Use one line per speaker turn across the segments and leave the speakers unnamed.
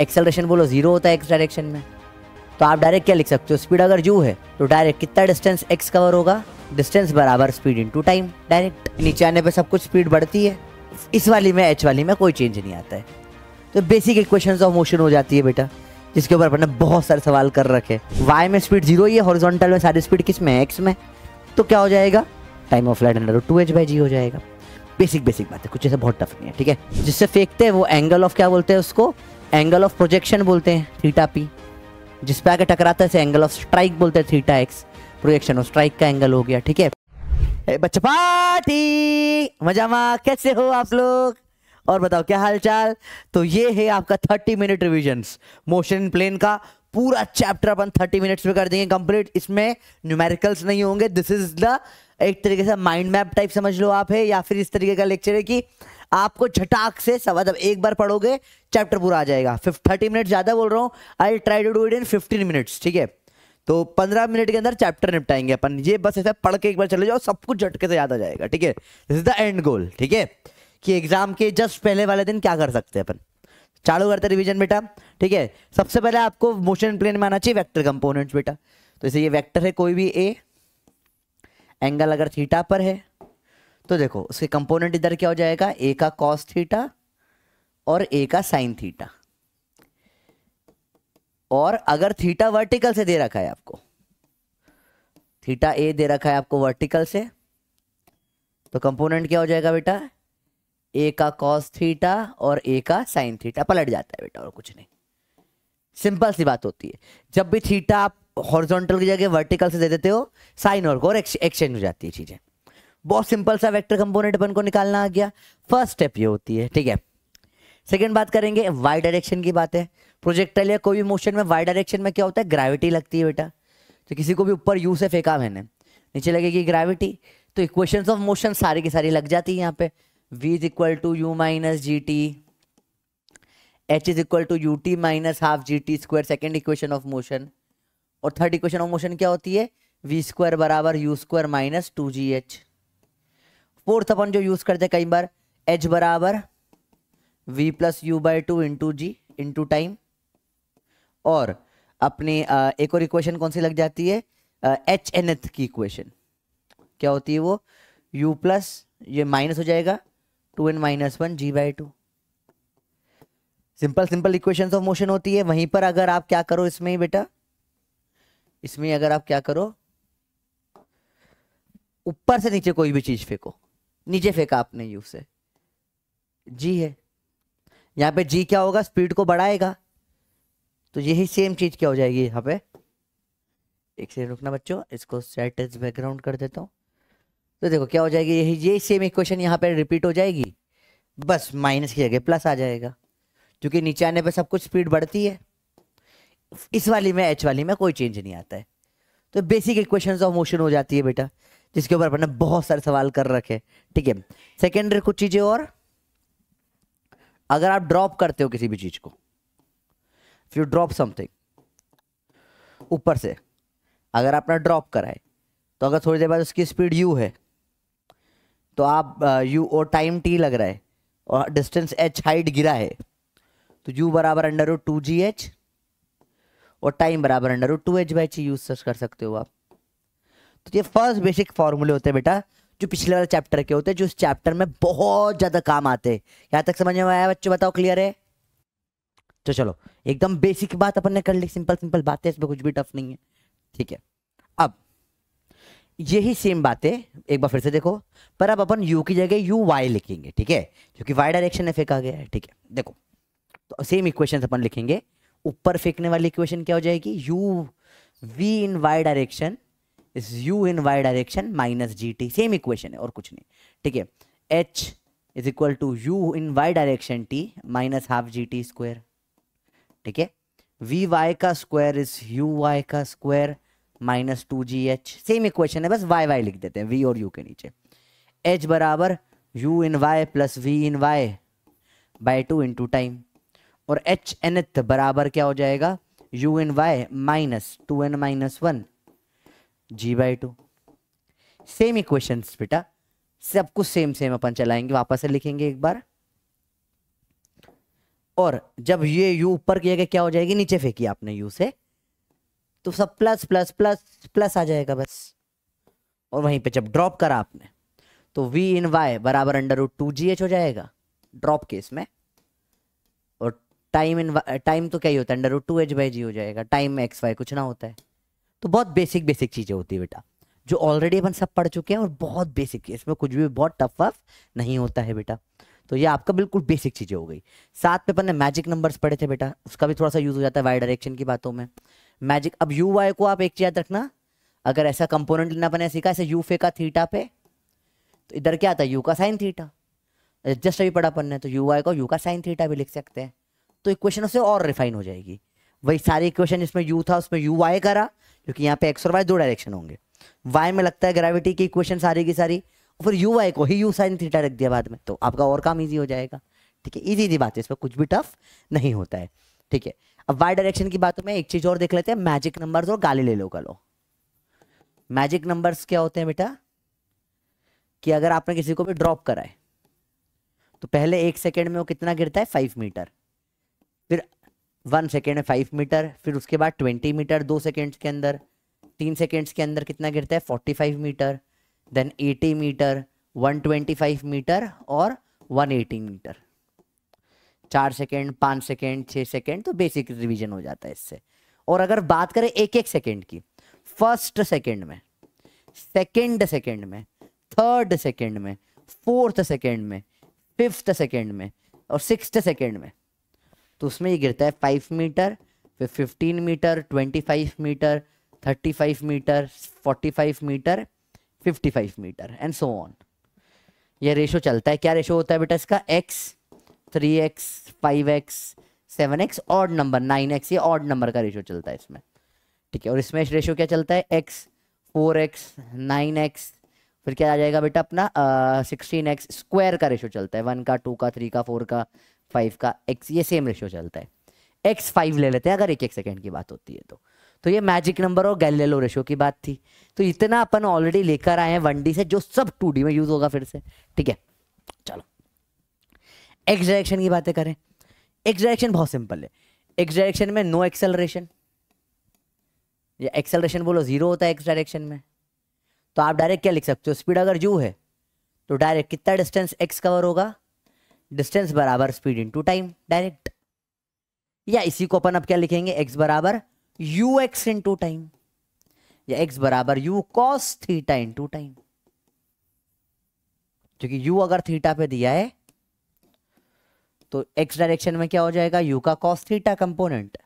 acceleration बोलो zero होता है एक्स डायरेक्शन में तो आप डायरेक्ट क्या लिख सकते हो स्पीड अगर यू है तो डायरेक्ट कितना डिस्टेंस एक्स कवर होगा डिस्टेंस बराबर स्पीड टू टाइम डायरेक्ट नीचे आने पर सब कुछ स्पीड बढ़ती है इस वाली में एच वाली में कोई चेंज नहीं आता है तो बेसिक इक्वेशन ऑफ मोशन हो जाती है बेटा जिसके ऊपर अपने बहुत सारे सवाल कर रखे वाई में स्पीड जीरो ही है हॉरिजॉन्टल में सारी स्पीड किस में है एक्स में तो क्या हो जाएगा time of light under two H by G हो जाएगा बेसिक बेसिक बात है कुछ ऐसा बहुत टफ नहीं है ठीक है जिससे फेंकते हैं वो एंगल ऑफ क्या बोलते हैं उसको एंगल ऑफ प्रोजेक्शन बोलते हैं थीटा पी जिस पे आगे टकराता है एंगल ऑफ स्ट्राइक बोलते हैं theta x projection of strike का एंगल हो गया ठीक है बच्चा मजा मा कैसे हो आप लोग और बताओ क्या हाल चाल तो ये है आपका thirty minute revision motion plane का पूरा चैप्टर अपन थर्टी मिनट्स में कर देंगे कंप्लीट इसमें न्यूमेरिकल्स नहीं होंगे दिस इज द एक तरीके से माइंड मैप टाइप समझ लो आप है या फिर इस तरीके का लेक्चर है कि आपको झटाक से सवाद अब मतलब एक बार पढ़ोगे चैप्टर पूरा आ जाएगा फिफ्ट थर्टी मिनट ज़्यादा बोल रहा हूँ I try to do it in fifteen minutes ठीक है तो पंद्रह मिनट के अंदर चैप्टर निपटाएंगे अपन ये बस ऐसा पढ़ के एक बार चले जाओ सब कुछ झटके से याद आ जाएगा ठीक है this is the end goal ठीक है कि एग्जाम के जस्ट पहले वाले दिन क्या कर सकते हैं अपन चालू करते रिवीजन बेटा ठीक है सबसे पहले आपको मोशन प्लेन में आना चाहिए वेक्टर कंपोनेंट्स बेटा तो इसे ये वेक्टर है कोई भी ए एंगल अगर थीटा पर है तो देखो उसके कंपोनेंट इधर क्या हो जाएगा ए का कॉस थीटा और ए का साइन थीटा और अगर थीटा वर्टिकल से दे रखा है आपको थीटा ए दे रखा है आपको वर्टिकल से तो कंपोनेंट क्या हो जाएगा बेटा ए का कॉस थीटा और ए का साइन थीटा पलट जाता है बेटा और कुछ नहीं सिंपल सी बात होती है जब भी थीटा आप हॉरिजॉन्टल की जगह वर्टिकल से दे देते हो साइन और एक्सचेंज हो जाती है चीज़ें बहुत सिंपल सा वेक्टर कंपोनेंट अपन को निकालना आ गया फर्स्ट स्टेप ये होती है ठीक है सेकेंड बात करेंगे वाई डायरेक्शन की बात है प्रोजेक्टाइल या कोई भी मोशन में वाई डायरेक्शन में क्या होता है ग्रेविटी लगती है बेटा तो किसी को भी ऊपर यू से फेंका मैंने नीचे लगेगी ग्रेविटी तो इक्वेशन ऑफ मोशन सारी की सारी लग जाती है यहाँ पे v is equal to U minus ji T H is equal to U T minus half G T square second equation of motion और थर्ड इक्वेशन ऑफ मोशन क्या होती है वी स्क्वायर बराबर U square minus two G H fourth अपन जो use करते कई बार एच बराबर V plus U by two into G into time और अपनी एक और इक्वेशन कौन सी लग जाती है एच एन एथ की इक्वेशन क्या होती है वो यू प्लस ये माइनस हो जाएगा two N minus one G by two simple simple equation of motion होती है वहीं पर अगर आप क्या करो इसमें ही बेटा इसमें अगर आप क्या करो ऊपर से नीचे कोई भी चीज फेंको नीचे फेंका आपने यू से जी है यहाँ पे जी क्या होगा स्पीड को बढ़ाएगा तो यही सेम चीज क्या हो जाएगी यहाँ पे एक सेकेंड रुकना बच्चों इसको सेट एज बैकग्राउंड कर देता हूँ तो देखो क्या हो जाएगी यही यही सेम इक्वेशन यहाँ पे रिपीट हो जाएगी बस माइनस की जगह प्लस आ जाएगा क्योंकि नीचे आने पे सब कुछ स्पीड बढ़ती है इस वाली में एच वाली में कोई चेंज नहीं आता है तो बेसिक इक्वेशन ऑफ मोशन हो जाती है बेटा जिसके ऊपर अपन ने बहुत सारे सवाल कर रखे ठीक है सेकेंडरी कुछ चीज़ें और अगर आप ड्रॉप करते हो किसी भी चीज़ को यू ड्रॉप समथिंग ऊपर से अगर आपने ड्रॉप कराए तो अगर थोड़ी देर बाद उसकी स्पीड यू है तो आप यू और टाइम टी लग रहा है और डिस्टेंस एच हाइट गिरा है तो यू बराबर अंडर टू जी एच और टाइम बराबर under two H by G use कर सकते हो आप तो ये फर्स्ट बेसिक फॉर्मूले होते हैं बेटा जो पिछले वाले चैप्टर के होते हैं जो इस चैप्टर में बहुत ज़्यादा काम आते हैं यहाँ तक समझ में आया बच्चों बताओ क्लियर है तो चलो एकदम बेसिक बात अपन ने कर ली सिंपल सिंपल बातें इसमें कुछ भी टफ नहीं है ठीक है अब यही सेम बातें एक बार फिर से देखो पर अब अपन यू की जगह यू वाई लिखेंगे ठीक है क्योंकि वाई डायरेक्शन में फेंका गया है ठीक है देखो तो सेम इक्वेशन अपन लिखेंगे ऊपर फेंकने वाली इक्वेशन क्या हो जाएगी U V in Y direction is U in Y direction minus ji T same equation है और कुछ नहीं ठीक है H is equal to U in Y direction T minus half G T square ठीक है वी वाई का square is U Y का square minus two G H same equation है बस वाई वाई लिख देते हैं वी और यू के नीचे एच बराबर U in Y plus V in Y by two into time और एच एन बराबर क्या हो जाएगा U in Y minus two N minus one G by two same equation बेटा सब कुछ सेम सेम अपन चलाएंगे वापस से लिखेंगे एक बार और जब ये यू ऊपर किया गया क्या हो जाएगी नीचे फेंकी आपने यू से तो सब प्लस प्लस प्लस प्लस आ जाएगा बस और वहीं पे जब ड्रॉप करा आपने तो v इन y बराबर under root two G H हो जाएगा ड्रॉप केस में और टाइम इन टाइम तो क्या ही होता है under root two H by G हो जाएगा टाइम एक्स वाई कुछ ना होता है तो बहुत बेसिक बेसिक चीज़ें होती है बेटा जो ऑलरेडी अपन सब पढ़ चुके हैं और बहुत बेसिक है इसमें कुछ भी बहुत टफ वफ नहीं होता है बेटा तो ये आपका बिल्कुल बेसिक चीज़ें हो गई साथ में अपन ने मैजिक नंबर्स पढ़े थे बेटा उसका भी थोड़ा सा यूज़ हो जाता है वाई डायरेक्शन की बातों में मैजिक अब यू वाई को आप एक चीज़ याद रखना अगर ऐसा कंपोनेंट लेना अपने सीखा ऐसे यू फेका थीटा पे तो इधर क्या आता है यू का साइन थीटा जस्ट अभी पढ़ा अपन ने तो यू वाई को यू का साइन थीटा भी लिख सकते हैं तो इक्वेशन उससे और रिफाइन हो जाएगी वही सारे इक्वेशन जिसमें यू था उसमें यू वाई करा क्योंकि यहाँ पे एक्स और वाई दो डायरेक्शन होंगे वाई में लगता है ग्रेविटी की इक्वेशन सारी की सारी और फिर यू वाई को ही यू साइन थीटा रख दिया बाद में तो आपका और काम ईजी हो जाएगा ठीक है ईजी ईजी बात है इसमें कुछ भी टफ नहीं होता है ठीक है अब वाई डायरेक्शन की बात में एक चीज और देख लेते हैं मैजिक नंबर और गाली ले लो का लो मैजिक नंबर्स क्या होते हैं बेटा कि अगर आपने किसी को भी ड्रॉप कराए तो पहले एक सेकेंड में वो कितना गिरता है फाइव मीटर फिर वन सेकेंड फाइव मीटर फिर उसके बाद ट्वेंटी मीटर दो सेकेंड्स के अंदर तीन सेकेंड्स के अंदर कितना गिरता है forty five meter then eighty meter one twenty five meter और वन एटी मीटर चार सेकेंड पाँच सेकेंड छः सेकेंड तो बेसिक रिविजन हो जाता है इससे और अगर बात करें एक एक सेकेंड की फर्स्ट सेकेंड में सेकेंड सेकेंड में थर्ड सेकेंड में फोर्थ सेकेंड में फिफ्थ सेकेंड में और सिक्स्थ सेकेंड में तो उसमें ये गिरता है फाइव मीटर फिर fifteen meter twenty five meter thirty five meter forty five meter fifty five meter and so on ये रेशो चलता है क्या रेशो होता है बेटा इसका X three X five X seven X odd number nine X ये ऑड नंबर का रेशो चलता है इसमें ठीक है और इसमें इस रेशो क्या चलता है X four X nine X फिर क्या आ जाएगा बेटा अपना सिक्सटीन एक्स स्क्वायर का रेशो चलता है वन का टू का थ्री का फोर का फाइव का एक्स ये सेम रेशियो चलता है एक्स फाइव ले लेते हैं अगर एक एक सेकेंड की बात होती है तो तो ये मैजिक नंबर और गैलेलो रेशो की बात थी तो इतना अपन ऑलरेडी लेकर आए हैं वन से जो सब टू में यूज होगा फिर से ठीक है चलो एक्स डायरेक्शन की बातें करें एक्स डायरेक्शन बहुत सिंपल है एक्स डायरेक्शन में नो एक्सेलरेशन या एक्सेलरेशन बोलो जीरो होता है एक्स डायरेक्शन में तो आप डायरेक्ट क्या लिख सकते हो स्पीड अगर यू है तो डायरेक्ट कितना डिस्टेंस एक्स कवर होगा डिस्टेंस बराबर स्पीड इंटू टाइम डायरेक्ट या इसी को अपन अब क्या लिखेंगे एक्स बराबर यू एक्स इंटू टाइम या एक्स बराबर U cos theta into time क्योंकि यू अगर थीटा पे दिया है तो एक्स डायरेक्शन में क्या हो जाएगा यू का कॉस थीटा कंपोनेंट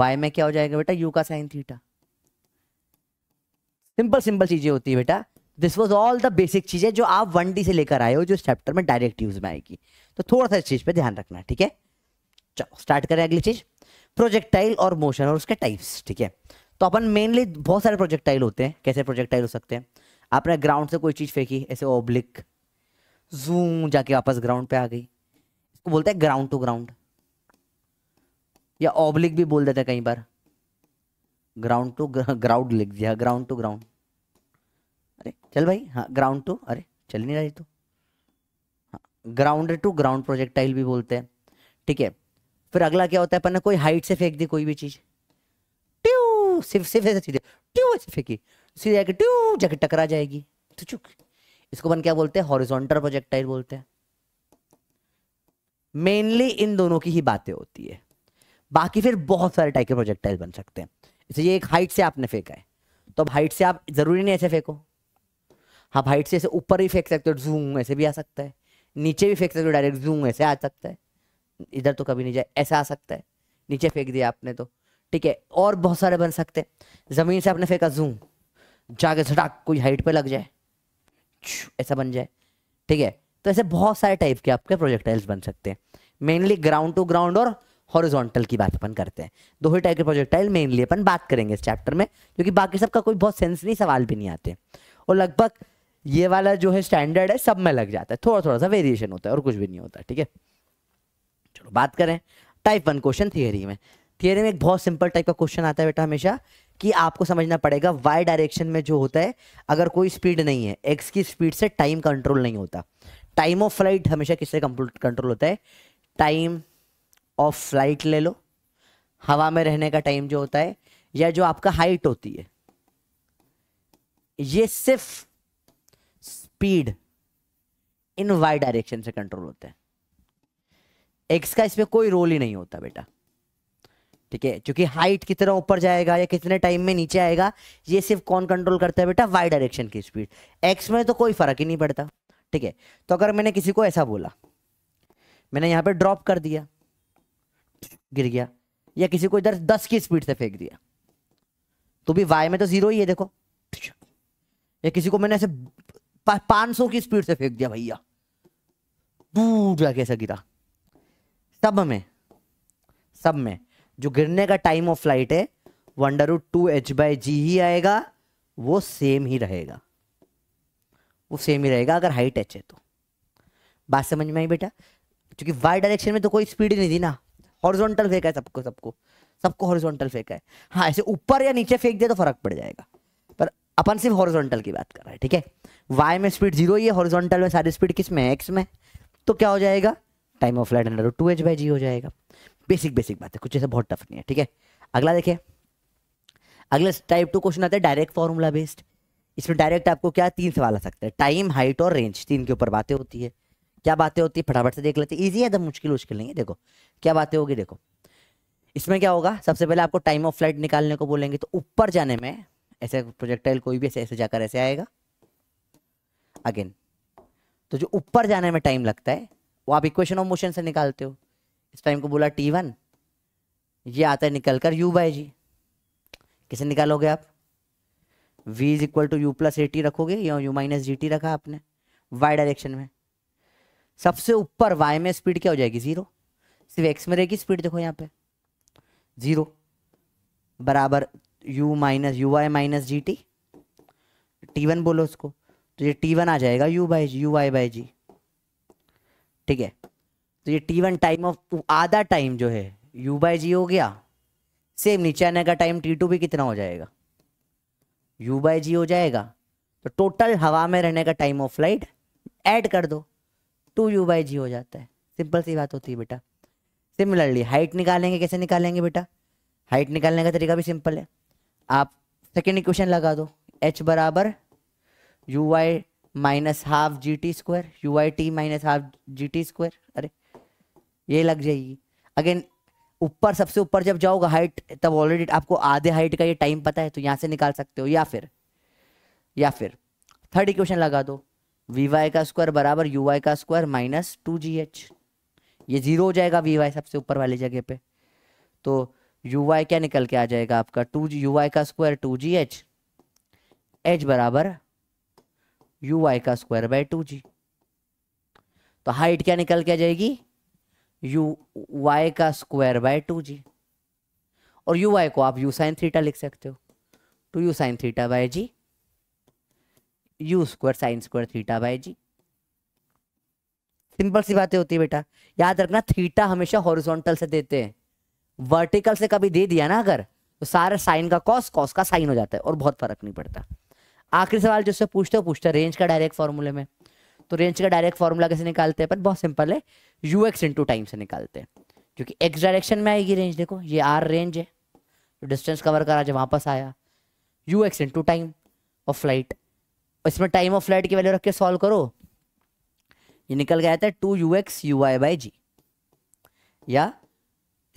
वाई में क्या हो जाएगा बेटा यू का साइन थीटा सिंपल सिंपल चीजें होती है बेटा this was all the basic चीज़ें जो आप वन डी से लेकर आए हो जो इस चैप्टर में डायरेक्ट यूज में आएगी तो थोड़ा सा इस चीज़ पर ध्यान रखना ठीक है चलो स्टार्ट करें अगली चीज़ प्रोजेक्टाइल और मोशन और उसके टाइप्स ठीक है तो अपन मेनली बहुत सारे प्रोजेक्टाइल होते हैं कैसे प्रोजेक्टाइल हो सकते हैं आपने ग्राउंड से कोई चीज़ फेंकी ऐसे ओब्लिक जूम जाके वापस ग्राउंड पे आ गई इसको बोलते हैं ग्राउंड टू ग्राउंड या ओब्लिक भी बोल देते हैं कई बार ग्राउंड टू ग्राउंड लिख दिया ग्राउंड टू ग्राउंड चल भाई हाँ ग्राउंड टू तो, अरे चल नहीं रही तो हाँ ग्राउंड टू ग्राउंड प्रोजेक्टाइल भी बोलते हैं ठीक है फिर अगला क्या होता है अपन कोई हाइट से फेंक दी कोई भी चीज़ ट्यू सिर्फ सिर्फ ऐसे सीधे ट्यू ऐसे फेंकी सीधे जाके ट्यू जाके टकरा जाएगी तो चुक इसको अपन क्या बोलते हैं हॉरिजॉन्टल प्रोजेक्टाइल बोलते हैं मेनली इन दोनों की ही बातें होती है बाकी फिर बहुत सारे टाइप के प्रोजेक्टाइल बन सकते हैं ये एक हाइट से आपने फेंका है तो अब हाइट से आप जरूरी नहीं ऐसे फेंको आप हाइट से ऐसे ऊपर भी फेंक सकते हो जूम ऐसे भी आ सकता है नीचे भी फेंक सकते हो डायरेक्ट जूम ऐसे आ सकता है इधर तो कभी नहीं जाए ऐसे आ सकता है नीचे फेंक दिया आपने तो ठीक है और बहुत सारे बन सकते हैं ज़मीन से आपने फेंका जूम जाके झटाक कोई हाइट पर लग जाए ऐसा बन जाए ठीक है तो ऐसे बहुत सारे टाइप के आपके प्रोजेक्टाइल्स बन सकते हैं मेनली ग्राउंड टू ग्राउंड और हॉरिजॉन्टल की बात अपन करते हैं दो ही टाइप के प्रोजेक्टाइल मेनली अपन बात करेंगे इस चैप्टर में क्योंकि बाकी सबका कोई बहुत सेंस नहीं सवाल भी नहीं आते और लगभग ये वाला जो है स्टैंडर्ड है सब में लग जाता है थोड़ा थोड़ा सा वेरिएशन होता है और कुछ भी नहीं होता ठीक है चलो बात करें टाइप वन क्वेश्चन थियरी में थियरी में एक बहुत सिंपल टाइप का क्वेश्चन आता है बेटा हमेशा कि आपको समझना पड़ेगा वाई डायरेक्शन में जो होता है अगर कोई स्पीड नहीं है एक्स की स्पीड से टाइम कंट्रोल नहीं होता टाइम ऑफ फ्लाइट हमेशा किससे कंट्रोल होता है टाइम ऑफ फ्लाइट ले लो हवा में रहने का टाइम जो होता है या जो आपका हाइट होती है ये सिर्फ स्पीड इन वाई डायरेक्शन से कंट्रोल होते हैं एक्स का इसमें कोई रोल ही नहीं होता बेटा ठीक है क्योंकि हाइट कितना ऊपर जाएगा या कितने टाइम में नीचे आएगा ये सिर्फ कौन कंट्रोल करता है बेटा वाई डायरेक्शन की स्पीड एक्स में तो कोई फर्क ही नहीं पड़ता ठीक है तो अगर मैंने किसी को ऐसा बोला मैंने यहां पे ड्रॉप कर दिया गिर गया या किसी को इधर दस की स्पीड से फेंक दिया तो भी वाई में तो जीरो ही है देखो या किसी को मैंने ऐसे पांच सौ की स्पीड से फेंक दिया भैया टूट गया कैसा गिरा सब में सब में जो गिरने का टाइम ऑफ फ्लाइट है under two H by G ही आएगा वो सेम ही रहेगा वो सेम ही रहेगा अगर हाइट एच है तो बात समझ में आई बेटा क्योंकि वाई डायरेक्शन में तो कोई स्पीड ही नहीं थी ना हॉरिजॉन्टल फेंका है सबको सबको सबको हॉरिजॉन्टल फेंका है हाँ ऐसे ऊपर या नीचे फेंक दिया तो फर्क पड़ जाएगा अपन सिर्फ हॉरिजॉन्टल की बात कर रहे हैं ठीक है वाई में स्पीड जीरो ही है हॉरिजॉन्टल में सारी स्पीड किस में है एक्स में तो क्या हो जाएगा time of light under two H by G हो जाएगा बेसिक बेसिक बात है कुछ ऐसा बहुत टफ नहीं है ठीक है अगला देखिए अगला टाइप टू क्वेश्चन आता है डायरेक्ट फॉर्मूला बेस्ड इसमें डायरेक्ट आपको क्या तीन सवाल आ सकते हैं टाइम हाइट और रेंज तीन के ऊपर बातें होती है क्या बातें होती है फटाफट से देख लेते हैं ईजी है एकदम मुश्किल मुश्किल नहीं है देखो क्या बातें होगी देखो इसमें क्या होगा सबसे पहले आपको टाइम ऑफ फ्लाइट निकालने को बोलेंगे तो ऊपर जाने में ऐसे प्रोजेक्टाइल कोई भी ऐसे ऐसे जाकर ऐसे आएगा अगेन तो जो ऊपर जाने में टाइम लगता है वो आप इक्वेशन ऑफ मोशन से निकालते हो इस टाइम को बोला टी वन ये आता है निकल कर यू बाई जी किसे निकालोगे आप v is equal to U plus A T रखोगे या u माइनस जी टी रखा आपने y डायरेक्शन में सबसे ऊपर y में स्पीड क्या हो जाएगी जीरो सिर्फ x में रहेगी स्पीड देखो यहाँ पे जीरो बराबर u minus you Y minus ji T T one बोलो उसको तो ये टी वन आ जाएगा u by G U Y by G ठीक है तो ये टी वन टाइम ऑफ आधा टाइम जो है u बाई जी हो गया सेम नीचे आने का टाइम टी टू भी कितना हो जाएगा u बाई जी हो जाएगा तो टोटल हवा में रहने का टाइम ऑफ फ्लाइट ऐड कर दो टू यू बाई जी हो जाता है सिंपल सी बात होती है बेटा सिमिलरली हाइट निकालेंगे कैसे निकालेंगे बेटा हाइट निकालने का तरीका भी सिंपल है आप सेकेंड इक्वेशन लगा दो एच बराबर U Y minus half G T square U Y T minus half G T square अरे ये लग जाएगी अगेन ऊपर सबसे ऊपर जब जाओगे हाइट तब ऑलरेडी आपको आधे हाइट का ये टाइम पता है तो यहाँ से निकाल सकते हो या फिर या फिर थर्ड इक्वेशन लगा दो वी वाई का स्क्वायर बराबर यू वाई का square minus two G H ये जीरो हो जाएगा वी वाई सबसे ऊपर वाली जगह पे तो यू वाई क्या निकल के आ जाएगा आपका टू जी यू वाई का square two G H H बराबर यू वाई का स्क्वायर बाय टू जी तो हाइट क्या निकल के आ जाएगी यू वाई का स्क्वायर बाय टू जी और यू वाई को आप यू साइन थीटा लिख सकते हो two U sine theta by G U square sine square theta by G simple सी बातें होती है बेटा याद रखना थीटा हमेशा हॉरिजॉन्टल से देते हैं वर्टिकल से कभी दे दिया ना अगर तो सारे साइन का कॉस कॉस का साइन हो जाता है और बहुत फर्क नहीं पड़ता आखिरी सवाल जिससे पूछते हो पूछते रेंज का डायरेक्ट फॉर्मूले में तो रेंज का डायरेक्ट फॉर्मूला कैसे निकालते हैं पर बहुत सिंपल है यू एक्स इंटू टाइम से निकालते हैं क्योंकि एक्स डायरेक्शन में आएगी रेंज देखो ये आर रेंज है तो डिस्टेंस कवर करा जब वापस आया U X into time of flight इसमें टाइम ऑफ फ्लाइट की वैल्यू रख के सॉल्व करो ये निकल गया था two U x U Y by G या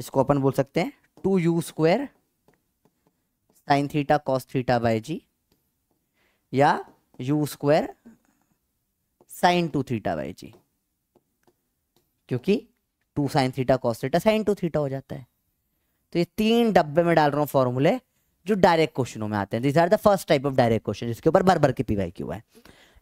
इसको अपन बोल सकते हैं two you square sine theta cos theta by G या U square sine two theta by G क्योंकि two sine theta cos theta sine two theta हो जाता है तो ये तीन डब्बे में डाल रहा हूँ फॉर्मूले जो डायरेक्ट क्वेश्चनों में आते हैं this are the first type of direct question जिसके ऊपर बार बार के पी वाई क्यू है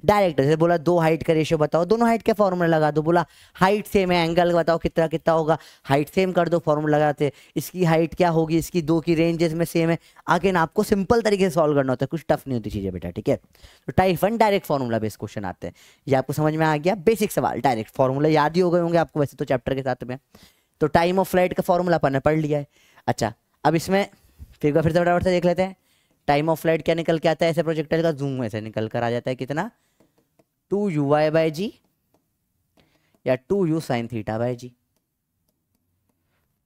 डायरेक्ट जैसे बोला दो हाइट का रेशियो बताओ दोनों हाइट का फॉर्मूला लगा दो बोला हाइट सेम है एंगल बताओ कितना कितना होगा हाइट सेम कर दो फॉर्मूला लगाते इसकी हाइट क्या होगी इसकी दो की रेंजेस में सेम है आगे ना आपको सिंपल तरीके से सॉल्व करना होता है कुछ टफ नहीं होती चीज़ें बेटा ठीक है तो type one direct formula based question आते हैं ये आपको समझ में आ गया बेसिक सवाल डायरेक्ट फॉर्मूला याद ही हो गए होंगे आपको वैसे तो चैप्टर के साथ में तो टाइम ऑफ फ्लाइट का फॉर्मूला अपन ने पढ़ लिया है अच्छा अब इसमें फिर फिर से बड़ा देख लेते हैं टाइम ऑफ फ्लाइट क्या निकल के आता है ऐसे प्रोजेक्टाइल का जूम ऐसे निकल कर आ जाता है कितना two U Y by G या two U sine theta by G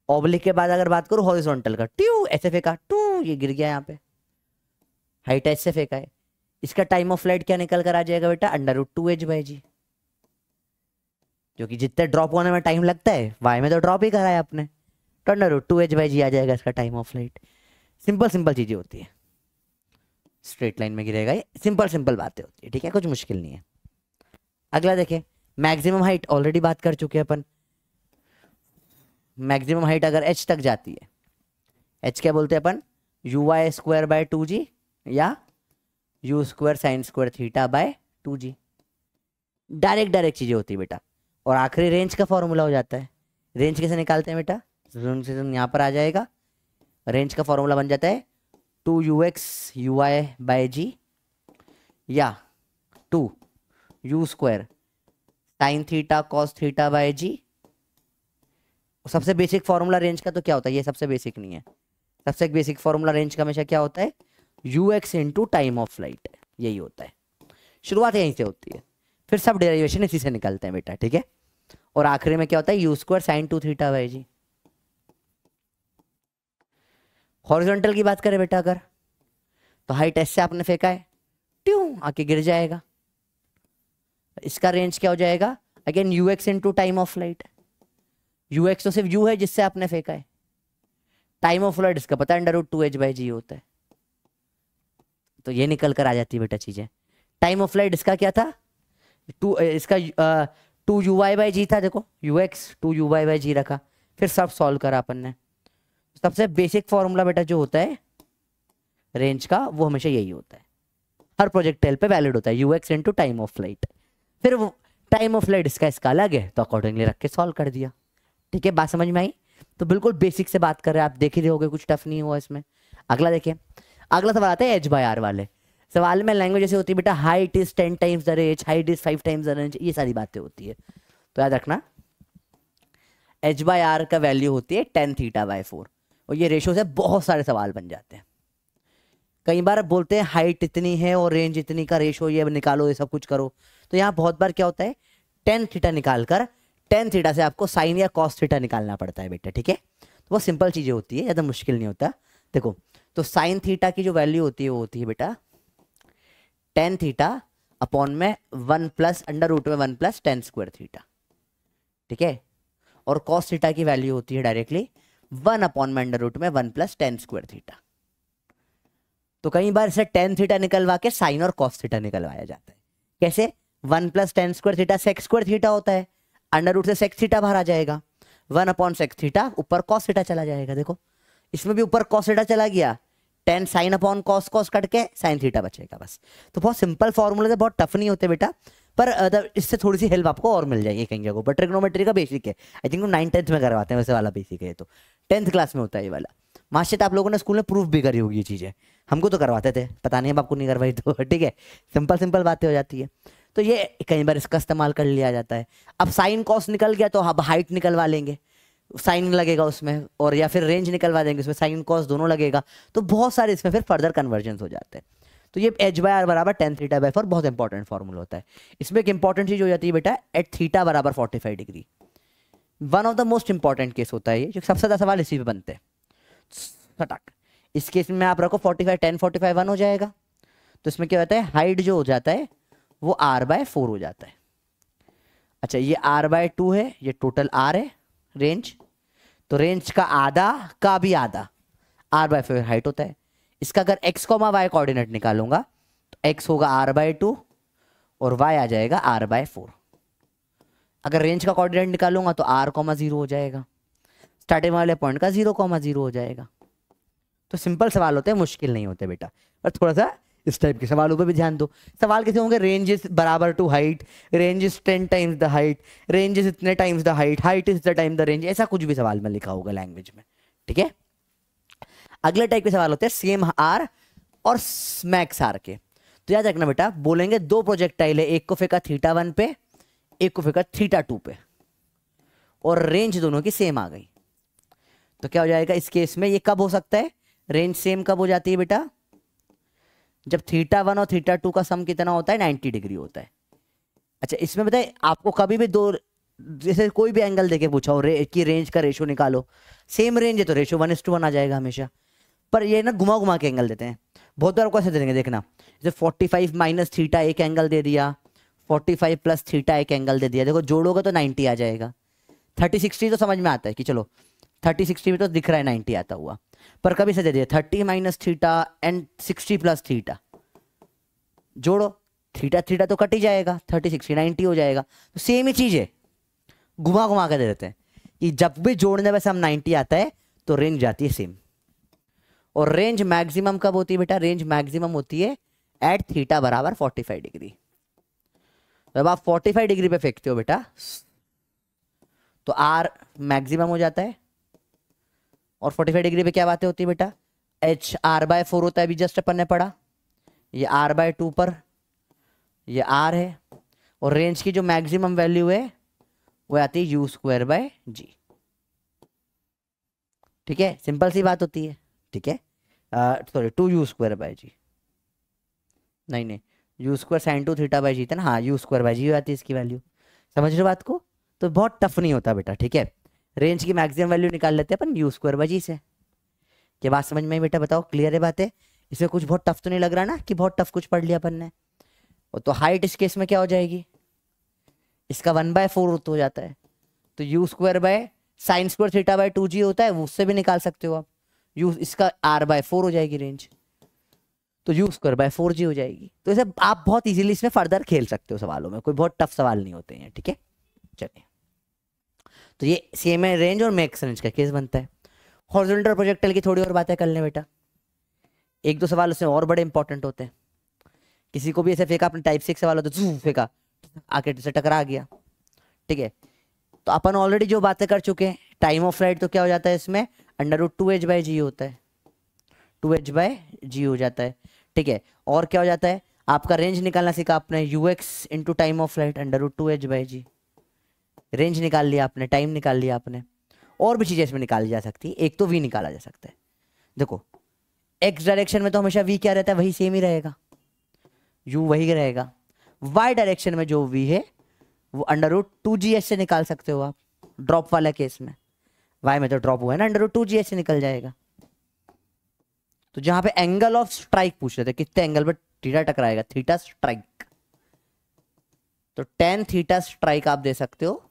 oblique के बाद अगर बात करूं हॉरिजॉन्टल का ट्यू एस एफ ए का टू ये गिर गया यहाँ पे हाइट एस एफ ए का है इसका टाइम ऑफ फ्लाइट क्या निकल कर आ जाएगा बेटा under root two H by G जो कि जितने ड्रॉप होने में टाइम लगता है वाई में तो ड्रॉप ही कराया आपने तो under root two H by G आ जाएगा इसका time of flight simple simple चीज़ें होती है स्ट्रेट लाइन में गिरेगा ये सिंपल सिंपल बातें होती है ठीक है कुछ मुश्किल नहीं है अगला देखें मैक्सिमम हाइट ऑलरेडी बात कर चुके हैं अपन मैक्सिमम हाइट अगर एच तक जाती है एच क्या बोलते हैं अपन U Y square by two G या U square sine square theta by two G direct direct चीज़ें होती है बेटा और आखिरी रेंज का फॉर्मूला हो जाता है रेंज कैसे निकालते हैं बेटा से जून यहाँ पर आ जाएगा रेंज का फॉर्मूला बन जाता है two U x U Y by G या two you square sine theta cos theta by G सबसे बेसिक फॉर्मूला रेंज का तो क्या होता है ये सबसे बेसिक नहीं है सबसे बेसिक फॉर्मूला रेंज का हमेशा क्या होता है U X into time of flight यही होता है शुरुआत यहीं से होती है फिर सब डेरिवेशन इसी से निकलते हैं बेटा ठीक है और आखिरी में क्या होता है U square sine two theta by G horizontal की बात करें बेटा अगर तो हाइट एस से आपने फेंका है ट्यू आके गिर जाएगा इसका रेंज क्या हो जाएगा again U X into time of flight U X तो सिर्फ यू है जिससे आपने फेंका है टाइम ऑफ फ्लाइट इसका पता under two H by G होता है तो ये निकल कर आ जाती है बेटा चीजें टाइम ऑफ फ्लाइट इसका क्या था टू इसका two U Y by G था देखो U X two U Y by G रखा फिर सब सॉल्व करा अपन ने सबसे बेसिक फॉर्मूला बेटा जो होता है रेंज का वो हमेशा यही होता है हर प्रोजेक्टाइल पे वैलिड होता है U X into time of flight फिर वो टाइम ऑफ लाइट इसका इसका अलग है तो अकॉर्डिंगली रख के सॉल्व कर दिया ठीक है बात समझ में आई तो बिल्कुल बेसिक से बात कर रहे हैं आप देख ही रहोगे कुछ टफ नहीं हुआ इसमें अगला देखिए अगला सवाल आता है एच बाई आर वाले सवाल में लैंग्वेज ऐसी होती है बेटा height is ten times the H height is five times the H ये सारी बातें होती है तो याद रखना एच बाई आर का वैल्यू होती है टेन थीटा बाई फोर और ये रेशो से बहुत सारे सवाल बन जाते हैं कई बार बोलते हैं हाइट इतनी है और रेंज इतनी का रेशो ये निकालो ये सब कुछ करो तो यहाँ बहुत बार क्या होता है टेन थीटा निकाल कर टेन थीटा से आपको साइन या कॉस थीटा निकालना पड़ता है बेटा ठीक है तो वो सिंपल चीज़ें होती है ज़्यादा मुश्किल नहीं होता देखो तो साइन थीटा की जो वैल्यू होती है वो होती है बेटा टेन थीटा अपॉन में वन प्लस अंडर रूट में one plus tan square theta ठीक है और कॉस थीटा की वैल्यू होती है डायरेक्टली वन अपॉन में अंडर रूट में one plus tan square theta तो कई बार इसे टेन थीटा निकलवा के साइन और कॉस थीटा निकलवाया जाता है कैसे one plus tan square theta sec square theta होता है अंडर रूट से सेक्स थीटा बाहर आ जाएगा वन अपॉन सेक्स थीटा ऊपर कॉस थीटा चला जाएगा देखो इसमें भी ऊपर कॉस थीटा चला गया tan sine upon cos cos cut के साइन थीटा बचेगा बस तो बहुत सिंपल फॉर्मूले थे बहुत टफ नहीं होते बेटा पर इससे थोड़ी सी हेल्प आपको और मिल जाएगी कहीं जगह पर ट्रिग्नोमेट्री का बेसिक है आई थिंक नाइन टेंथ में करवाते हैं वैसे वाला बेसिक है तो टेंथ क्लास में होता है ये वाला मास्टर आप लोगों ने स्कूल में प्रूफ भी करी होगी ये चीज़ें हमको तो करवाते थे पता नहीं अब आपको नहीं करवाई तो ठीक है सिंपल सिंपल बातें हो जाती है तो ये कई बार इसका इस्तेमाल कर लिया जाता है अब साइन कॉस निकल गया तो अब हाइट निकलवा लेंगे साइन लगेगा उसमें और या फिर रेंज निकलवा देंगे उसमें साइन कॉस दोनों लगेगा तो बहुत सारे इसमें फिर फर्दर कन्वर्जन हो जाते हैं तो ये एच बाय आर बराबर टेन थीटा बाय फोर बहुत इंपॉर्टेंट फॉर्मूला होता है इसमें एक इंपॉर्टेंट चीज़ हो जाती है बेटा एट थीटा बराबर forty five degree one of the most important case होता है ये सबसे ज़्यादा सवाल इसी पे बनते हैं फटाक इस केस में आप रखो forty five tan forty five one हो जाएगा तो इसमें क्या होता है हाइट जो हो जाता है वो आर बाय फोर हो जाता है अच्छा ये आर बाय टू है ये टोटल आर है रेंज तो रेंज का आधा का भी आधा आर बाय फोर हाइट होता है इसका अगर एक्स कॉमा वाई कोऑर्डिनेट निकालूंगा तो एक्स होगा आर बाय टू और वाई आ जाएगा आर बाय फोर अगर रेंज का कोऑर्डिनेट निकालूंगा तो आर कॉमा जीरो हो जाएगा स्टार्टिंग वाले पॉइंट का जीरो कॉमा जीरो हो जाएगा तो सिंपल सवाल होते हैं मुश्किल नहीं होते बेटा पर थोड़ा सा इस टाइप के सवालों पर भी ध्यान दो सवाल कैसे होंगे रेंज इज बराबर to height range is ten times the height range is इतने times the height height is the time the range ऐसा कुछ भी सवाल में लिखा होगा लैंग्वेज में ठीक है अगले टाइप के सवाल होते हैं सेम आर और स्मैक्स आर के तो याद रखना बेटा बोलेंगे दो प्रोजेक्टाइल है एक को फेंका थीटा वन पे एक को फेंका थीटा टू पे और रेंज दोनों की सेम आ गई तो क्या हो जाएगा इस केस में ये कब हो सकता है रेंज सेम कब हो जाती है बेटा जब थीटा वन और थीटा टू का सम कितना होता है नाइन्टी डिग्री होता है अच्छा इसमें बताए आपको कभी भी दो जैसे कोई भी एंगल देके पूछा हो रे, की रेंज का रेशो निकालो सेम रेंज है तो ratio one is to one आ जाएगा हमेशा पर ये ना घुमा घुमा के एंगल देते हैं बहुत बार कैसे देंगे देखना जैसे फोर्टी फाइव माइनस थीटा एक एंगल दे दिया फोर्टी फाइव प्लस थीटा एक एंगल दे दिया देखो जोड़ोगे तो नाइन्टी आ जाएगा थर्टी सिक्सटी तो समझ में आता है कि चलो थर्टी सिक्सटी में तो दिख रहा है नाइन्टी आता हुआ पर कभी सजा दिया thirty minus theta and sixty plus theta जोड़ो थीटा थीटा तो कट ही जाएगा थर्टी सिक्सटी नाइन्टी हो जाएगा तो सेम ही चीज़ है घुमा घुमा के दे देते हैं कि जब भी जोड़ने वैसे हम नाइन्टी आता है तो रेंज जाती है सेम और रेंज मैक्सिमम कब होती है बेटा रेंज मैक्सिमम होती है एट थीटा बराबर फोर्टी फाइव डिग्री जब आप फोर्टी फाइव डिग्री पे फेंकते हो बेटा तो आर मैक्सिमम हो जाता है और फोर्टी फाइव डिग्री पे क्या बातें होती है बेटा एच आर बाय फोर होता है अभी जस्ट अपन ने पढ़ा ये आर बाय टू पर ये आर है और रेंज की जो मैक्सिमम वैल्यू है वो आती है यू स्क्वायर बाय जी ठीक है सिंपल सी बात होती है ठीक है sorry two you square by G नहीं नहीं U square sine two theta by G था ना हाँ यू स्क्वायर बाय जी आती है इसकी वैल्यू समझ रहे हो बात को तो बहुत टफ नहीं होता बेटा ठीक है रेंज की मैक्सिमम वैल्यू निकाल लेते हैं अपन यू स्क्वायर बाई जी से क्या बात समझ में बेटा बताओ क्लियर है बातें इसमें कुछ बहुत टफ तो नहीं लग रहा ना कि बहुत टफ कुछ पढ़ लिया अपन ने और तो हाइट इस केस में क्या हो जाएगी इसका वन बाय फोर हो जाता है तो U square by sine square theta by two G होता है उससे भी निकाल सकते हो आप यू इसका आर बाय फोर हो जाएगी रेंज तो U square by four G हो जाएगी तो इसे आप बहुत इजीली इसमें फर्दर खेल सकते हो सवालों में कोई बहुत टफ सवाल नहीं होते हैं ठीक है चलिए तो ये सेम है रेंज और मैक्स रेंज का केस बनता है हॉर्जोनटल प्रोजेक्टल की थोड़ी और बातें कर लें बेटा एक दो सवाल उसमें और बड़े इंपॉर्टेंट होते हैं किसी को भी ऐसे फेंका अपने टाइप सिक्स सवाल होता है फेंका आके तो से टकरा गया ठीक है तो अपन ऑलरेडी जो बातें कर चुके हैं टाइम ऑफ फ्लाइट तो क्या हो जाता है इसमें under root two H by G होता है टू एच बाई जी हो जाता है ठीक है और क्या हो जाता है आपका रेंज निकालना सीखा आपने U X into time of flight under root two H by G range निकाल लिया आपने टाइम निकाल लिया आपने और भी चीज़ें इसमें निकाली जा सकती है एक तो वी निकाला जा सकता है देखो एक्स डायरेक्शन में तो हमेशा वी क्या रहता है वही सेम ही रहेगा यू वही रहेगा वाई डायरेक्शन में जो वी है वो under root two G S से निकाल सकते हो आप ड्रॉप वाला केस में वाई में तो ड्रॉप हुआ है ना under root two G S से निकल जाएगा तो जहां पे एंगल ऑफ स्ट्राइक पूछ रहे थे कितने एंगल पर थीटा टकराएगा थीटा स्ट्राइक तो टेन थीटा स्ट्राइक आप दे सकते हो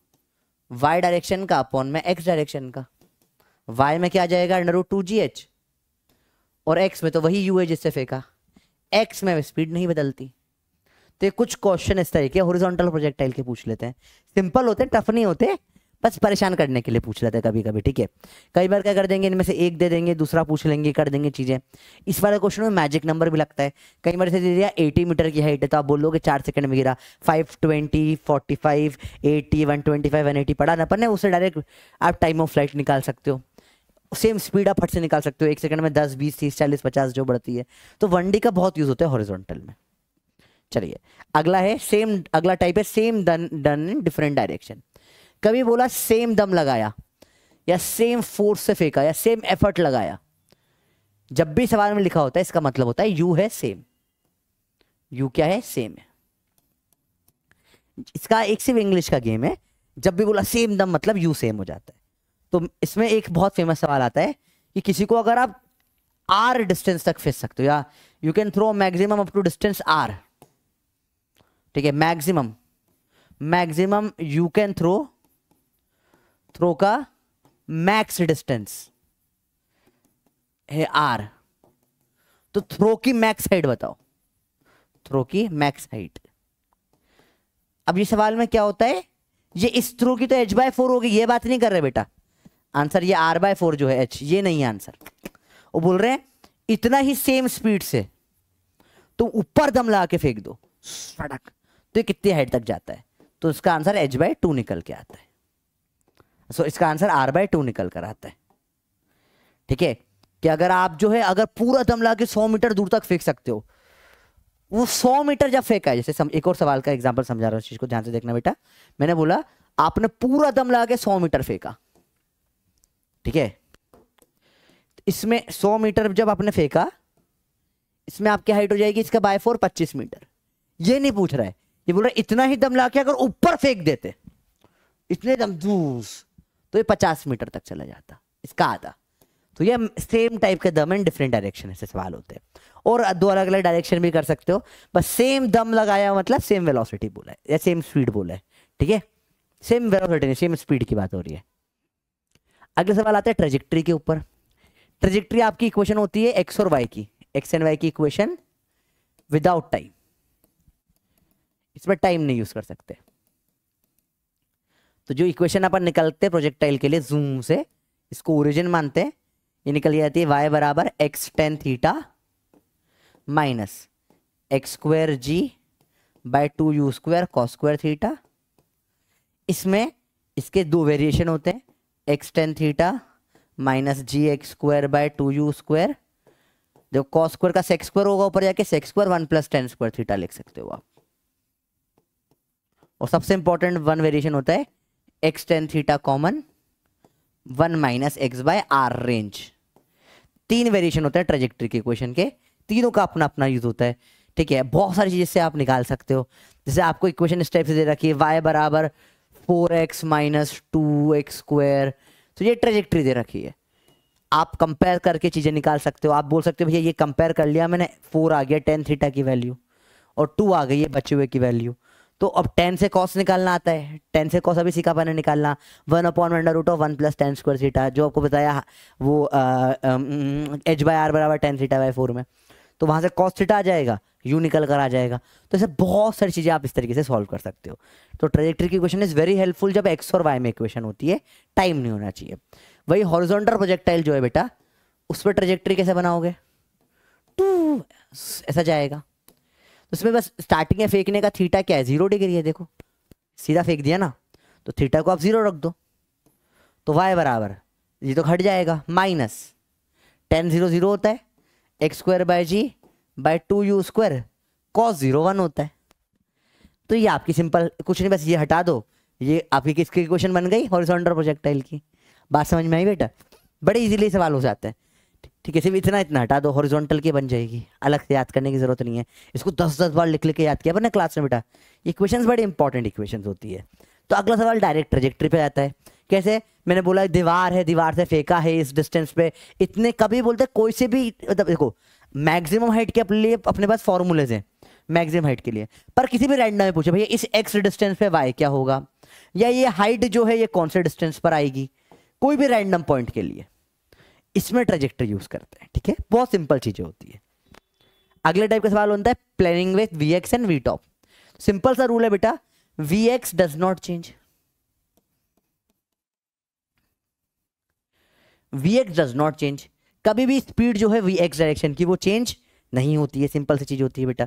वाई डायरेक्शन का अपॉन में एक्स डायरेक्शन का वाई में क्या जाएगा under root two G H और एक्स में तो वही यू है जिससे फेंका एक्स में स्पीड नहीं बदलती तो ये कुछ क्वेश्चन इस तरीके हॉरिजॉन्टल प्रोजेक्टाइल के पूछ लेते हैं सिंपल होते टफ नहीं होते बस परेशान करने के लिए पूछ लेते हैं कभी कभी ठीक है कई बार क्या कर देंगे इनमें से एक दे देंगे दूसरा पूछ लेंगे कर देंगे चीज़ें इस वाले क्वेश्चन में मैजिक नंबर भी लगता है कई बार से दे दिया एटी मीटर की हाइट है तो आप बोल लोगे चार सेकंड में गिरा five twenty forty five eighty one twenty five one eighty पढ़ा ना पढ़ने उससे डायरेक्ट आप टाइम ऑफ फ्लाइट निकाल सकते हो सेम स्पीड आप फट से निकाल सकते हो एक सेकंड में दस बीस तीस चालीस पचास जो बढ़ती है तो वन डी का बहुत यूज़ होता है हॉरिजॉन्टल में चलिए अगला है सेम अगला टाइप है same done done in different direction कभी बोला सेम दम लगाया या सेम फोर्स से फेंका या सेम एफर्ट लगाया जब भी सवाल में लिखा होता है इसका मतलब होता है यू है सेम यू क्या है सेम है इसका एक सिर्फ इंग्लिश का गेम है जब भी बोला सेम दम मतलब यू सेम हो जाता है तो इसमें एक बहुत फेमस सवाल आता है कि किसी को अगर आप आर डिस्टेंस तक फेंक सकते हो या you can throw maximum up to distance R ठीक है maximum maximum you can throw throw का मैक्स डिस्टेंस है आर तो थ्रो की मैक्स हाइट बताओ थ्रो की मैक्स हाइट अब ये सवाल में क्या होता है ये इस थ्रो की तो एच बाय फोर होगी ये बात नहीं कर रहे बेटा आंसर ये आर बाय फोर जो है एच ये नहीं है आंसर वो बोल रहे हैं इतना ही सेम स्पीड से तुम तो ऊपर दम लगा के फेंक दो सड़क तो ये कितनी हाइट तक जाता है तो इसका आंसर एच बाय टू निकल के आता है सो इसका आंसर आर बाय टू निकल कर आता है ठीक है कि अगर आप जो है अगर पूरा दम लगा के सौ मीटर दूर तक फेंक सकते हो वो सौ मीटर जब फेंका है जैसे सम, एक और सवाल का एग्जाम्पल समझा रहा हूँ चीज को ध्यान से देखना बेटा मैंने बोला आपने पूरा दम लगा के सौ मीटर फेंका ठीक है इसमें सौ मीटर जब आपने फेंका इसमें आपकी हाइट हो जाएगी इसका बाय फोर पच्चीस मीटर ये नहीं पूछ रहा है ये बोल रहा है इतना ही दम ला के अगर ऊपर फेंक देते इतने दम दूस तो ये पचास मीटर तक चला जाता इसका आधा तो ये सेम टाइप के दम एंड डिफरेंट डायरेक्शन ऐसे सवाल होते हैं और दो अलग अलग डायरेक्शन भी कर सकते हो बस सेम दम लगाया मतलब सेम वेलोसिटी बोला है या सेम स्पीड बोला है ठीक है सेम वेलोसिटी नहीं सेम स्पीड की बात हो रही है अगला सवाल आता है ट्रेजिक्ट्री के ऊपर ट्रेजिक्ट्री आपकी इक्वेशन होती है एक्स और वाई की एक्स एंड वाई की इक्वेशन विदाउट टाइम इसमें टाइम नहीं यूज कर सकते तो जो इक्वेशन अपन निकलते हैं प्रोजेक्टाइल के लिए जूम से इसको ओरिजिन मानते हैं ये निकल जाती है वाई बराबर X tan theta minus X square G by two you square cos square theta इसमें इसके दो वेरिएशन होते हैं X tan theta minus G X square by two you square जो कॉस स्क्वायर का सेक्स स्क्वायर होगा ऊपर जाके sec square one plus tan square theta लिख सकते हो आप और सबसे इंपॉर्टेंट वन वेरिएशन होता है x tan theta common one minus x by R range तीन वेरिएशन होता है ट्रेजेक्ट्री के क्वेश्चन के तीनों का अपना अपना यूज होता है ठीक है बहुत सारी चीज़ से आप निकाल सकते हो जैसे आपको इक्वेशन टाइप से दे रखी है वाई बराबर four x minus two x square तो ये ट्रेजेक्ट्री दे रखी है आप कंपेयर करके चीज़ें निकाल सकते हो आप बोल सकते हो भैया ये कंपेयर कर लिया मैंने फोर आ गया टेन थीटा की वैल्यू और टू आ गई है बचे हुए की वैल्यू तो अब टेन से कॉस निकालना आता है टेन से कॉस अभी सीखा पाने निकालना one upon under root of one plus tan square theta जो आपको बताया वो एच बाय आर बराबर टेन सीटा बाय फोर में तो वहाँ से कॉस सीटा आ जाएगा यू निकल कर आ जाएगा तो ऐसे बहुत सारी चीज़ें आप इस तरीके से सॉल्व कर सकते हो तो ट्रेजेक्ट्री की इक्वेशन इज़ वेरी हेल्पफुल जब एक्स और वाई में इक्वेशन होती है टाइम नहीं होना चाहिए वही हॉरिजॉन्टल प्रोजेक्टाइल जो है बेटा उस पर ट्रेजेक्ट्री कैसे बनाओगे टू ऐसा जाएगा उसमें बस स्टार्टिंग है फेंकने का थीटा क्या है जीरो डिग्री है देखो सीधा फेंक दिया ना तो थीटा को आप जीरो रख दो तो वाई बराबर ये तो घट जाएगा माइनस टेन जीरो जीरो होता है x square by g by two you square cos zero one होता है तो ये आपकी सिंपल कुछ नहीं बस ये हटा दो ये आपकी किसकी क्वेश्चन बन गई हॉरिजॉन्टल प्रोजेक्टाइल की बात समझ में आई बेटा बड़े इजीली सवाल हो जाते हैं ठीक है सिर्फ इतना इतना हटा दो हॉरिजॉन्टल की बन जाएगी अलग से याद करने की जरूरत नहीं है इसको दस दस बार लिख लिख के याद किया ना क्लास में बेटा इक्वेशंस बड़ी इंपॉर्टेंट इक्वेशंस होती है तो अगला सवाल डायरेक्ट ट्रेजेक्ट्री पे आता है कैसे मैंने बोला दीवार है दीवार से फेंका है इस डिस्टेंस पे इतने कभी बोलते कोई से भी मतलब देखो मैक्सिमम हाइट के अपने लिए अपने पास फॉर्मूलेज हैं मैक्सिमम हाइट के लिए पर किसी भी रैंडम में पूछे भैया इस एक्स डिस्टेंस पे वाई क्या होगा या ये हाइट जो है ये कौन से डिस्टेंस पर आएगी कोई भी रैंडम पॉइंट के लिए इसमें ट्रेजेक्टर यूज करते हैं ठीक है बहुत सिंपल चीजें होती है अगले टाइप का सवाल होता है planning with v x and v top simple सा रूल है बेटा v x does not change v x does not change कभी भी स्पीड जो है वी एक्स डायरेक्शन की वो चेंज नहीं होती है सिंपल सी चीज होती है बेटा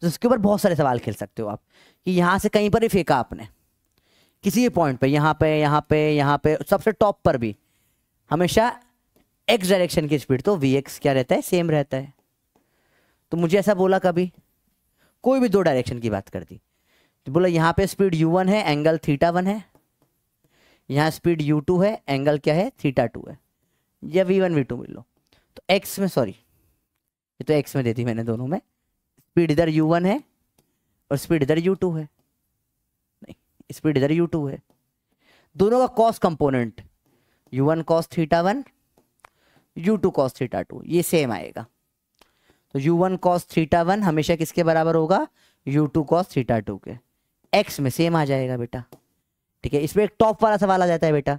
तो उसके ऊपर बहुत सारे सवाल खेल सकते हो आप कि यहां से कहीं पर ही फेंका आपने किसी भी पॉइंट पे यहां पे यहां पे यहां पे सबसे टॉप पर भी हमेशा एक्स डायरेक्शन की स्पीड तो वी एक्स क्या रहता है सेम रहता है तो मुझे ऐसा बोला कभी कोई भी दो डायरेक्शन की बात कर दी तो बोला यहाँ पे स्पीड यू वन है एंगल थीटा वन है यहाँ स्पीड यू टू है एंगल क्या है थीटा टू है या वी वन वी टू मिल लो तो एक्स में सॉरी ये तो एक्स में दे दी मैंने दोनों में स्पीड इधर यू वन है और स्पीड इधर यू टू है नहीं स्पीड इधर यू टू है दोनों का cos component u one cos theta one u two cos theta two ये सेम आएगा तो u one cos theta one हमेशा किसके बराबर होगा u two cos theta two के एक्स में सेम आ जाएगा बेटा ठीक है इसमें एक टॉप वाला सवाल आ जाता है बेटा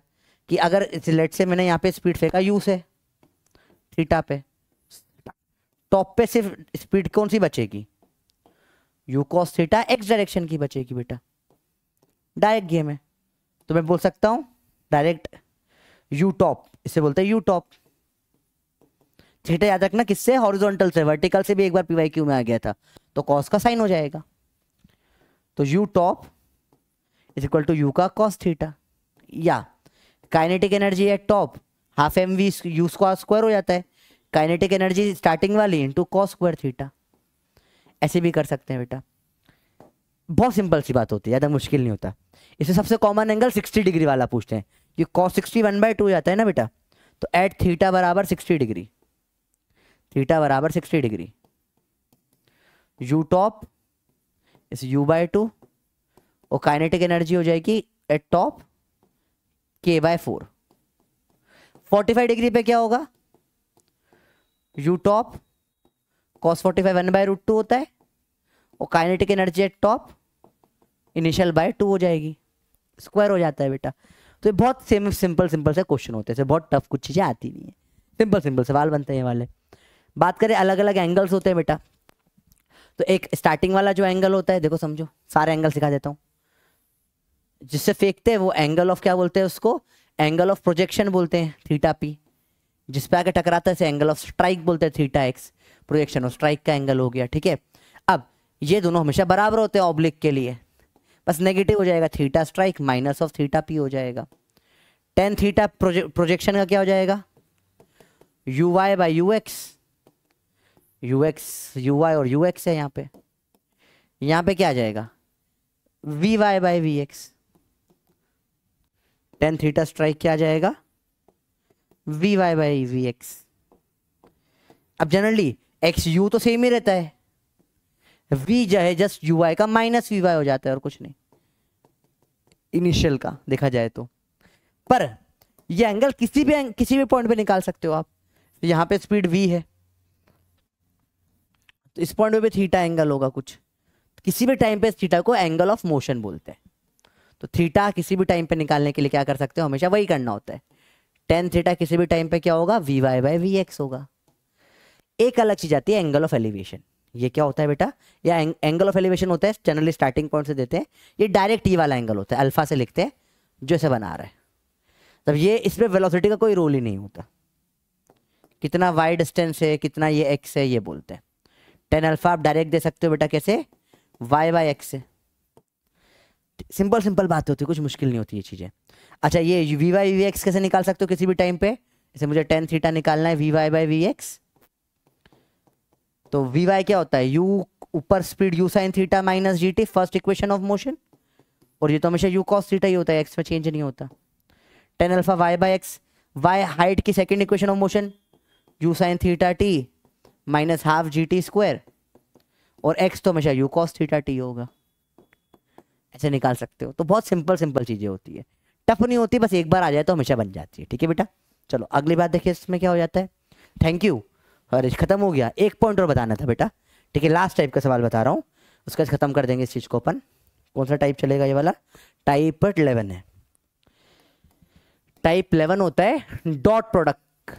कि अगर लेट से मैंने यहाँ पे स्पीड फेंका यू से थीटा पे टॉप पे सिर्फ स्पीड कौन सी बचेगी u cos theta x direction की बचेगी बेटा डायरेक्ट गेम है तो मैं बोल सकता हूँ डायरेक्ट यू टॉप इसे बोलते हैं यू टॉप थीटा याद रखना किससे हॉरिजॉन्टल से वर्टिकल से भी एक बार पी वाई क्यू में आ गया था तो कॉस का साइन हो जाएगा तो u top is equal to u का कॉस थीटा या kinetic energy at top half m v u square square हो जाता है काइनेटिक एनर्जी स्टार्टिंग वाली इंटू कॉस स्क्वायर थीटा ऐसे भी कर सकते हैं बेटा बहुत सिंपल सी बात होती है ज़्यादा मुश्किल नहीं होता इसे सबसे कॉमन एंगल 60 डिग्री वाला पूछते हैं कि cos sixty one by two जाता है ना बेटा तो एट थीटा बराबर 60 डिग्री थीटा बराबर sixty degree u top is u by two और काइनेटिक एनर्जी हो जाएगी at top K by four forty five degree पे क्या होगा u top cos forty five one by root two होता है और kinetic energy at top initial by two हो जाएगी स्क्वायर हो जाता है बेटा तो ये बहुत सिम सिंपल सिंपल से क्वेश्चन होते हैं बहुत टफ कुछ चीज़ें आती नहीं है सिंपल सिंपल सवाल बनते हैं वाले बात करें अलग अलग एंगल्स होते हैं बेटा तो एक स्टार्टिंग वाला जो एंगल होता है देखो समझो सारे एंगल सिखा देता हूँ जिससे फेंकते हैं वो एंगल ऑफ क्या बोलते हैं उसको एंगल ऑफ प्रोजेक्शन बोलते हैं थीटा पी जिस पे आके टकराता है इसे एंगल ऑफ स्ट्राइक बोलते हैं थीटा एक्स प्रोजेक्शन और स्ट्राइक का एंगल हो गया ठीक है अब ये दोनों हमेशा बराबर होते हैं ऑब्लिक के लिए बस नेगेटिव हो जाएगा theta strike minus of theta P हो जाएगा टेन थीटा प्रोजेक्शन का क्या हो जाएगा u Y by u x u x u और यू एक्स है यहाँ पे यहाँ पे क्या आ जाएगा v y by v x tan theta strike क्या आ जाएगा v y by v x अब जनरली एक्स यू तो सेम ही रहता है वी जो है जस्ट यू आई का माइनस वी वाई हो जाता है और कुछ नहीं इनिशियल का देखा जाए तो पर ये एंगल किसी भी किसी भी पॉइंट पे निकाल सकते हो आप यहाँ पे स्पीड वी है तो इस पॉइंट पे भी थीटा एंगल होगा कुछ किसी भी टाइम पे थीटा को एंगल ऑफ मोशन बोलते हैं तो थीटा किसी भी टाइम पे निकालने के लिए क्या कर सकते हो हमेशा वही करना होता है टेन थीटा किसी भी टाइम पे क्या होगा v y by v x होगा एक अलग चीज आती है एंगल ऑफ एलिवेशन ये क्या होता है बेटा या एंगल ऑफ एलिवेशन होता है जनरली स्टार्टिंग पॉइंट से देते हैं ये डायरेक्ट ई e वाला एंगल होता है अल्फा से लिखते हैं जो इसे बना रहा है तब ये इसमें वेलोसिटी का कोई रोल ही नहीं होता कितना वाई डिस्टेंस है कितना ये एक्स है ये बोलते हैं टेन अल्फा आप डायरेक्ट दे सकते हो बेटा कैसे y by x simple simple बात होती है कुछ मुश्किल नहीं होती ये चीज़ें अच्छा ये वी वाई वी एक्स कैसे निकाल सकते हो किसी भी टाइम पे जैसे मुझे टेन थीटा निकालना है we y by v x तो वी वाई क्या होता है यू ऊपर speed u sine theta minus ji t first equation of motion और ये तो हमेशा यू कॉस थीटा ही होता है एक्स में चेंज नहीं होता tan alpha y by x y height की second equation of motion u sine theta t minus half G T square और एक्स तो हमेशा यू कॉस थीटा टी होगा ऐसे निकाल सकते हो तो बहुत सिंपल सिंपल चीज़ें होती है टफ नहीं होती बस एक बार आ जाए तो हमेशा बन जाती है ठीक है बेटा चलो अगली बात देखिए इसमें क्या हो जाता है थैंक यू और ख़त्म हो गया एक पॉइंट और बताना था बेटा ठीक है लास्ट टाइप का सवाल बता रहा हूँ उसके बाद ख़त्म कर देंगे इस चीज़ को अपन कौन सा टाइप चलेगा ये वाला टाइप इलेवन है टाइप इलेवन होता है dot product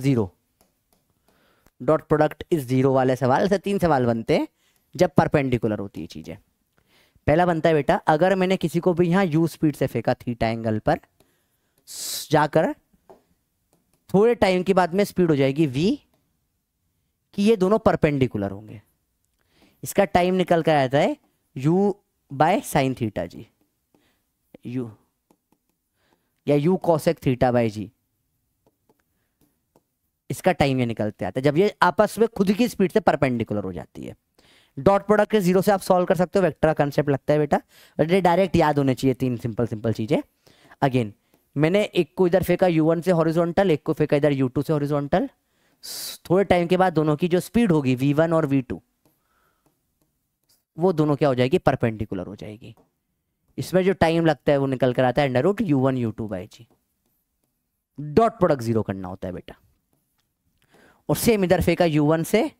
zero dot product is zero वाले सवाल ऐसे तीन सवाल बनते हैं जब परपेंडिकुलर होती है चीज़ें पहला बनता है बेटा अगर मैंने किसी को भी यहाँ यू स्पीड से फेंका थीटा एंगल पर जाकर थोड़े टाइम के बाद में स्पीड हो जाएगी वी कि ये दोनों परपेंडिकुलर होंगे इसका टाइम निकल कर आता है u by sine theta g u या u cosec theta by g इसका टाइम ये निकलते आता है जब ये आपस में खुद की स्पीड से परपेंडिकुलर हो जाती है डॉट प्रोडक्ट के जीरो से आप सॉल्व कर सकते हो वेक्टर का कंसेप्ट लगता है बेटा ये डायरेक्ट याद होने चाहिए तीन सिंपल सिंपल चीज़ें अगेन मैंने एक को इधर फेंका यू वन से हॉरिजॉन्टल एक को फेंका इधर यू टू से हॉरिजॉन्टल थोड़े टाइम के बाद दोनों की जो स्पीड होगी वी वन और वी टू वो दोनों क्या हो जाएगी परपेंडिकुलर हो जाएगी इसमें जो टाइम लगता है वो निकल कर आता है under root u one u two by g dot product zero करना होता है बेटा और सेम इधर फेंका यू वन से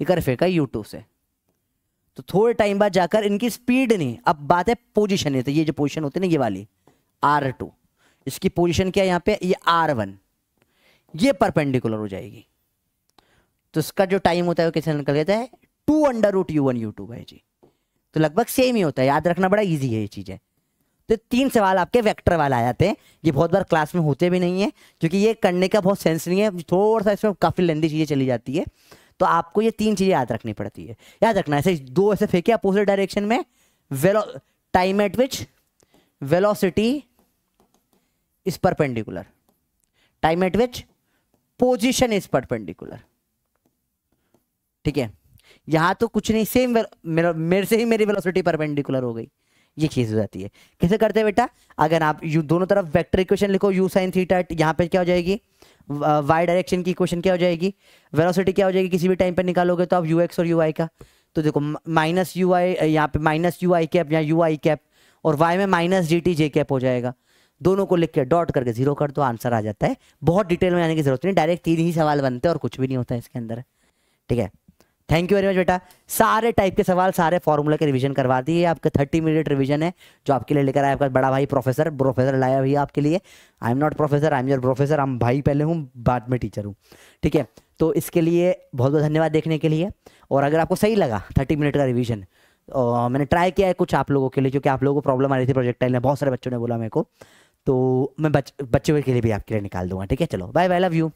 इधर फेंका यू टू से तो थोड़े टाइम बाद जाकर इनकी स्पीड नहीं अब बात है पोजिशन है तो ये जो पोजिशन होती है ना ये वाली आर टू इसकी पोजिशन क्या है यहाँ पे ये आर वन ये परपेंडिकुलर हो जाएगी तो इसका जो टाइम होता है वो कैसे निकल जाता है two under root u one u two by g तो लगभग सेम ही होता है याद रखना बड़ा ईजी है ये चीज़ें तो तीन सवाल आपके वेक्टर वाले आ जाते हैं ये बहुत बार क्लास में होते भी नहीं है क्योंकि ये करने का बहुत सेंस नहीं है थोड़ा सा इसमें काफ़ी लेंदी चीज़ें चली जाती है तो आपको ये तीन चीज़ें याद रखनी पड़ती है याद रखना ऐसे दो ऐसे फेंके अपोजिट डायरेक्शन में वेलो time at which velocity is perpendicular time at which position is perpendicular ठीक है यहां तो कुछ नहीं सेम मेरे से ही मेरी वेलोसिटी परपेंडिकुलर हो गई ये चीज़ हो जाती है कैसे करते हैं बेटा अगर आप यू दोनों तरफ वेक्टर इक्वेशन लिखो यू साइन थीटा यहाँ पे क्या हो जाएगी वाई डायरेक्शन की इक्वेशन क्या हो जाएगी वेलोसिटी क्या हो जाएगी किसी भी टाइम पर निकालोगे तो आप यू और यू का तो देखो माइनस यू आई यहाँ पे माइनस यू आई कैप या यू आई कैप और वाई में माइनस जी टी जे कैप हो जाएगा दोनों को लिख के डॉट करके जीरो कर दो आंसर आ जाता है बहुत डिटेल में आने की जरूरत नहीं डायरेक्ट तीन ही सवाल बनते हैं और कुछ भी नहीं होता है इसके अंदर ठीक है थैंक यू वेरी मच बेटा सारे टाइप के सवाल सारे फॉर्मूला के रिवीजन करवा दिए आपका थर्टी मिनट रिवीजन है जो आपके लिए लेकर आया आपका बड़ा भाई प्रोफेसर प्रोफेसर लाया भैया आपके लिए I am not professor I am your professor हम भाई पहले हूँ बाद में टीचर हूँ ठीक है तो इसके लिए बहुत बहुत धन्यवाद देखने के लिए और अगर आपको सही लगा थर्टी मिनट का रिविजन तो, मैंने ट्राई किया है कुछ आप लोगों के लिए क्योंकि आप लोगों को प्रॉब्लम आ रही थी प्रोजेक्ट में बहुत सारे बच्चों ने बोला मेरे को तो मैं बच, बच्चों के लिए भी आपके लिए निकाल दूंगा ठीक है चलो बाय बाय लव यू